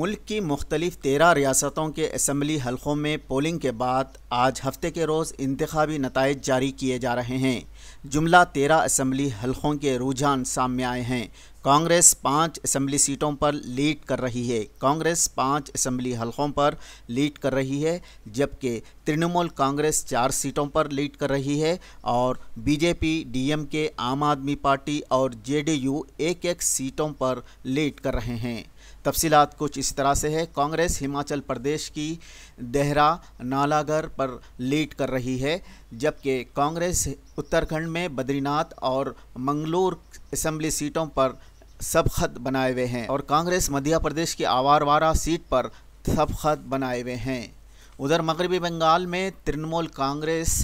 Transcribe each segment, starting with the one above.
मुल्क की मुख्तलिफ तेरह रियासतों के असम्बली हलक़ों में पोलिंग के बाद आज हफ्ते के रोज़ इंतबी नतज जारी किए जा रहे हैं जुमला तेरह असम्बली हलकों के रुझान सामने आए हैं कांग्रेस पाँच असम्बली सीटों पर लीड कर रही है कांग्रेस पाँच असम्बली हलकों पर लीड कर रही है जबकि तृणमूल कांग्रेस चार सीटों पर लीड कर रही है और बीजेपी डीएमके आम आदमी पार्टी और जेडीयू एक एक सीटों पर लीड कर रहे हैं तफसीत कुछ इस तरह से है कांग्रेस हिमाचल प्रदेश की देहरा नालागढ़ पर लीड कर रही है जबकि कांग्रेस उत्तर उत्तराखंड में बद्रीनाथ और मंगलोर असम्बली सीटों पर सब खत बनाए हुए हैं और कांग्रेस मध्य प्रदेश की आवारवारा सीट पर सब खत बनाए हुए हैं उधर मगरबी बंगाल में तृणमूल कांग्रेस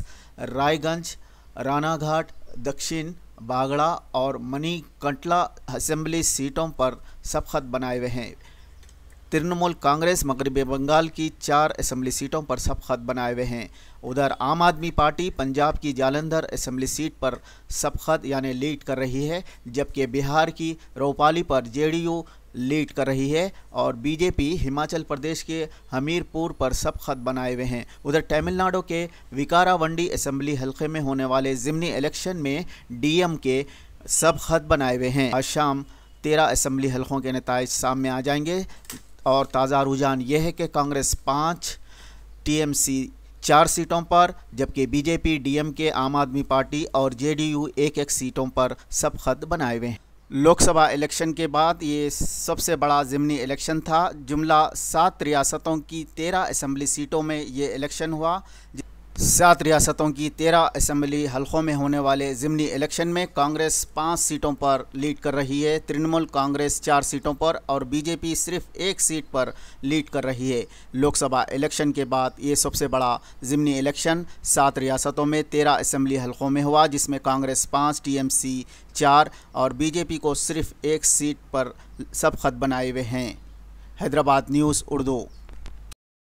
रायगंज रानाघाट दक्षिण बागड़ा और मनी कंटला असम्बली सीटों पर सब खत बनाए हुए हैं तृणमूल कांग्रेस मगरबी बंगाल की चार असम्बली सीटों पर सबखत बनाए हुए हैं उधर आम आदमी पार्टी पंजाब की जालंधर असम्बली सीट पर सबखत यानी लीड कर रही है जबकि बिहार की रोपाली पर जेडीयू लीड कर रही है और बीजेपी हिमाचल प्रदेश के हमीरपुर पर सब खत बनाए हुए हैं उधर तमिलनाडु के विकारावंडी असम्बली हलके में होने वाले ज़मनी इलेक्शन में डीएम के सब खत बनाए हुए हैं आज शाम तेरह असम्बली हलकों के नतज सामने आ जाएंगे और ताज़ा रुझान यह है कि कांग्रेस पाँच टीएमसी चार सीटों पर जबकि बीजेपी डीएमके आम आदमी पार्टी और जेडीयू एक एक सीटों पर सब खत बनाए हुए हैं लोकसभा इलेक्शन के बाद ये सबसे बड़ा ज़मनी इलेक्शन था जुमला सात रियासतों की तेरह असम्बली सीटों में ये इलेक्शन हुआ सात रियासतों की तेरह असम्बली हलकों में होने वाले ज़मनी इलेक्शन में कांग्रेस पाँच सीटों पर लीड कर रही है तृणमूल कांग्रेस चार सीटों पर और बीजेपी सिर्फ एक सीट पर लीड कर रही है लोकसभा इलेक्शन के बाद ये सबसे बड़ा ज़मनी इलेक्शन सात रियासतों में तेरह असम्बली हलकों में हुआ जिसमें कांग्रेस पाँच टी चार और बीजेपी को सिर्फ एक सीट पर सब खत बनाए हुए हैं हैदराबाद न्यूज़ उर्दू